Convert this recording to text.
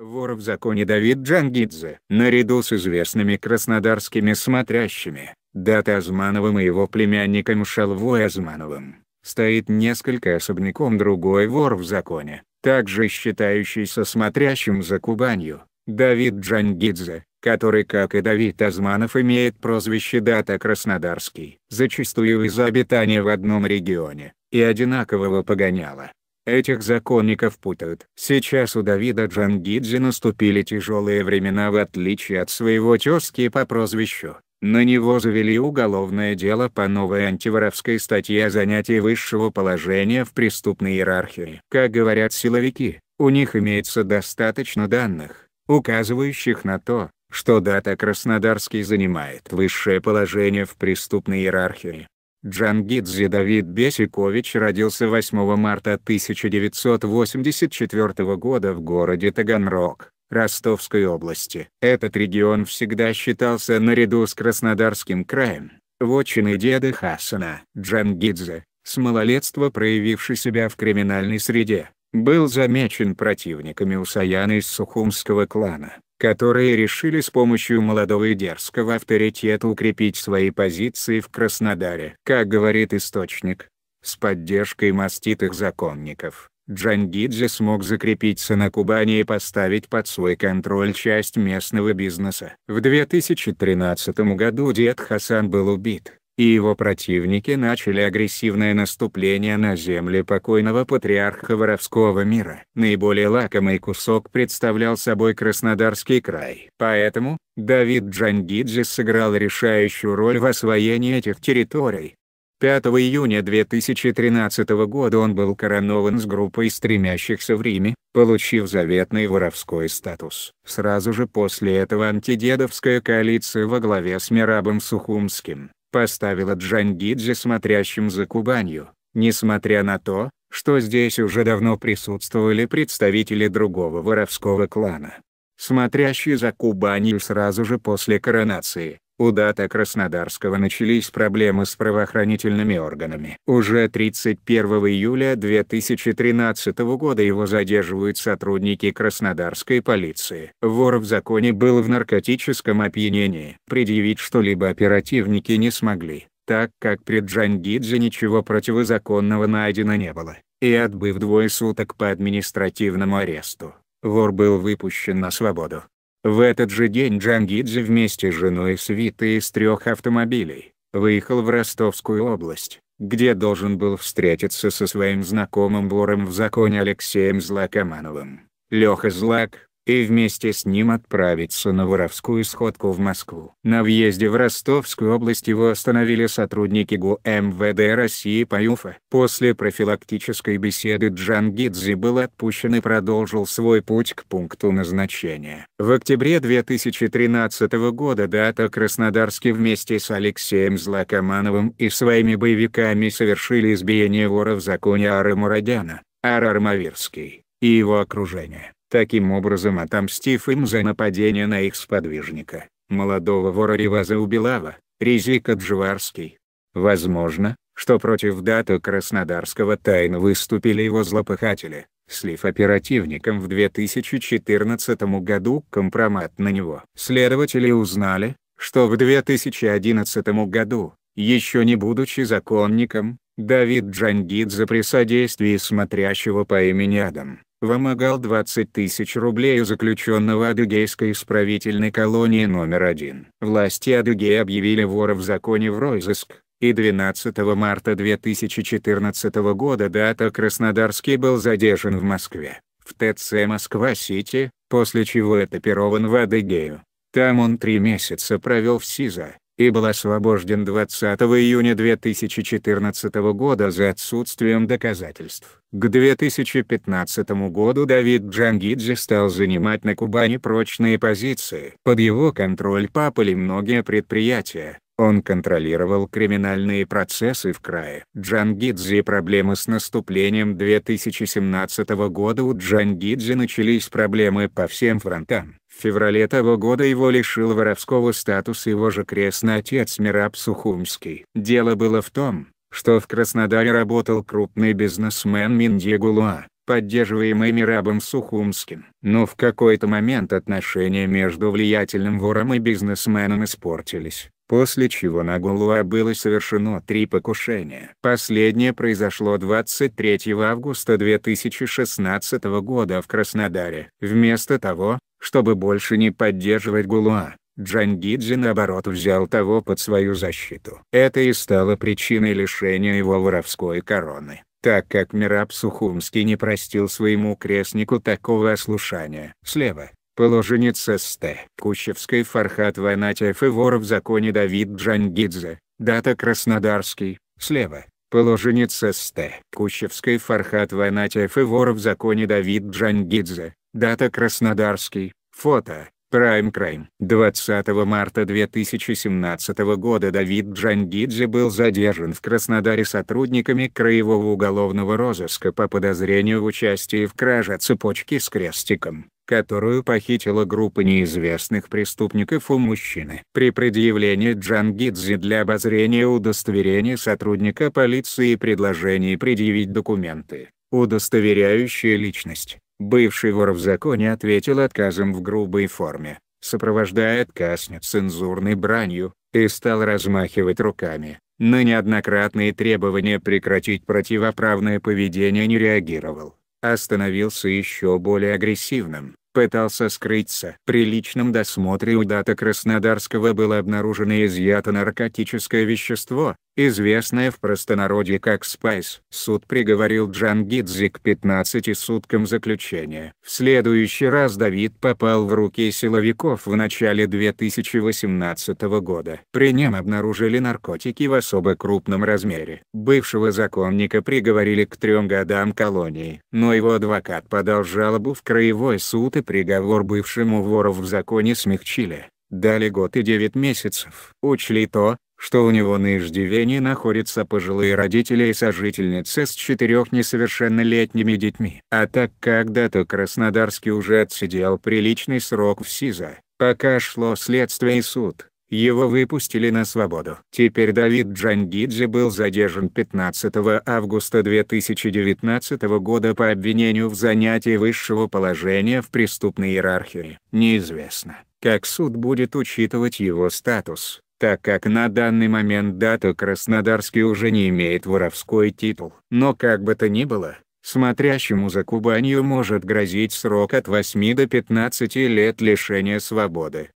Вор в законе Давид Джангидзе, наряду с известными краснодарскими смотрящими, Дата Азмановым и его племянником Шалвой Азмановым, стоит несколько особняком другой вор в законе, также считающийся смотрящим за Кубанью, Давид Джангидзе, который, как и Давид Азманов, имеет прозвище Дата Краснодарский, зачастую из-за обитания в одном регионе, и одинакового погоняла. Этих законников путают. Сейчас у Давида Джангидзе наступили тяжелые времена в отличие от своего тезки по прозвищу. На него завели уголовное дело по новой антиворовской статье о занятии высшего положения в преступной иерархии. Как говорят силовики, у них имеется достаточно данных, указывающих на то, что дата Краснодарский занимает высшее положение в преступной иерархии. Джангидзе Давид Бесикович родился 8 марта 1984 года в городе Таганрог, Ростовской области. Этот регион всегда считался наряду с Краснодарским краем, вотчиной деда Хасана. Джангидзе, с малолетства проявивший себя в криминальной среде, был замечен противниками Усаяна из Сухумского клана которые решили с помощью молодого и дерзкого авторитета укрепить свои позиции в Краснодаре. Как говорит источник, с поддержкой маститых законников, Джангидзе смог закрепиться на Кубани и поставить под свой контроль часть местного бизнеса. В 2013 году дед Хасан был убит, и его противники начали агрессивное наступление на земли покойного патриарха Воровского мира. Наиболее лакомый кусок представлял собой Краснодарский край. Поэтому, Давид Джангидзе сыграл решающую роль в освоении этих территорий. 5 июня 2013 года он был коронован с группой стремящихся в Риме, получив заветный воровской статус. Сразу же после этого антидедовская коалиция во главе с Мирабом Сухумским, поставила Джангидзе смотрящим за Кубанью, несмотря на то, что здесь уже давно присутствовали представители другого воровского клана. Смотрящий за Кубанью сразу же после коронации, у дата Краснодарского начались проблемы с правоохранительными органами. Уже 31 июля 2013 года его задерживают сотрудники краснодарской полиции. Вор в законе был в наркотическом опьянении. Предъявить что-либо оперативники не смогли, так как при Джангидзе ничего противозаконного найдено не было. И отбыв двое суток по административному аресту, вор был выпущен на свободу. В этот же день Джангидзе вместе с женой свиты из трех автомобилей выехал в Ростовскую область, где должен был встретиться со своим знакомым вором в законе Алексеем Злакомановым. Леха Злак, и вместе с ним отправиться на воровскую сходку в Москву. На въезде в Ростовскую область его остановили сотрудники ГУ МВД России по ЮФА. После профилактической беседы Джангидзе был отпущен и продолжил свой путь к пункту назначения. В октябре 2013 года дата Краснодарский вместе с Алексеем Злокомановым и своими боевиками совершили избиение вора в законе Ары Мурадяна, Ар Армавирский и его окружение. Таким образом отомстив им за нападение на их сподвижника, молодого вора Риваза Убилава, Ризика Джварский. Возможно, что против даты краснодарского тайна выступили его злопыхатели, слив оперативникам в 2014 году компромат на него. Следователи узнали, что в 2011 году, еще не будучи законником, Давид Джангидзе при содействии смотрящего по имени Адам вымогал 20 тысяч рублей у заключенного Адыгейской исправительной колонии номер один. Власти Адыгеи объявили вора в законе в розыск, и 12 марта 2014 года дата Краснодарский был задержан в Москве, в ТЦ «Москва-Сити», после чего этапирован в Адыгею. Там он три месяца провел в СИЗО, и был освобожден 20 июня 2014 года за отсутствием доказательств. К 2015 году Давид Джангидзе стал занимать на Кубани прочные позиции. Под его контроль попали многие предприятия, он контролировал криминальные процессы в крае. Джангидзе проблемы с наступлением 2017 года у Джангидзе начались проблемы по всем фронтам. В феврале того года его лишил воровского статуса его же крестный отец Мираб Сухумский. Дело было в том, что в Краснодаре работал крупный бизнесмен Минди Гулуа, поддерживаемый Мирабом Сухумским. Но в какой-то момент отношения между влиятельным вором и бизнесменом испортились после чего на Гулуа было совершено три покушения. Последнее произошло 23 августа 2016 года в Краснодаре. Вместо того, чтобы больше не поддерживать Гулуа, Джангидзе наоборот взял того под свою защиту. Это и стало причиной лишения его воровской короны так как Мираб Сухумский не простил своему крестнику такого ослушания. Слева. Положенец СТ Кущевской Фархат Ванатьев и вор в законе Давид Джангидзе, дата Краснодарский, слева. Положенец СТ Кущевской Фархат Ванатьев и вор в законе Давид Джангидзе, дата Краснодарский, фото. Prime Crime. 20 марта 2017 года Давид Джангидзе был задержан в Краснодаре сотрудниками Краевого уголовного розыска по подозрению в участии в краже цепочки с крестиком которую похитила группа неизвестных преступников у мужчины. При предъявлении Джангидзе для обозрения удостоверения сотрудника полиции и предложении предъявить документы, удостоверяющие личность, бывший вор в законе ответил отказом в грубой форме, сопровождая отказ нецензурной бранью, и стал размахивать руками. На неоднократные требования прекратить противоправное поведение не реагировал остановился еще более агрессивным пытался скрыться. При личном досмотре у дата Краснодарского было обнаружено и изъято наркотическое вещество, известная в простонародье как Спайс. Суд приговорил Джангидзи к 15 суткам заключения. В следующий раз Давид попал в руки силовиков в начале 2018 года. При нем обнаружили наркотики в особо крупном размере. Бывшего законника приговорили к трем годам колонии, но его адвокат подал жалобу в краевой суд и приговор бывшему вору в законе смягчили дали год и 9 месяцев. Учли то, что у него на иждивении находятся пожилые родители и сожительница с четырех несовершеннолетними детьми. А так когда-то Краснодарский уже отсидел приличный срок в СИЗО, пока шло следствие и суд, его выпустили на свободу. Теперь Давид Джангидзе был задержан 15 августа 2019 года по обвинению в занятии высшего положения в преступной иерархии. Неизвестно, как суд будет учитывать его статус так как на данный момент дата Краснодарский уже не имеет воровской титул. Но как бы то ни было, смотрящему за Кубанью может грозить срок от 8 до 15 лет лишения свободы.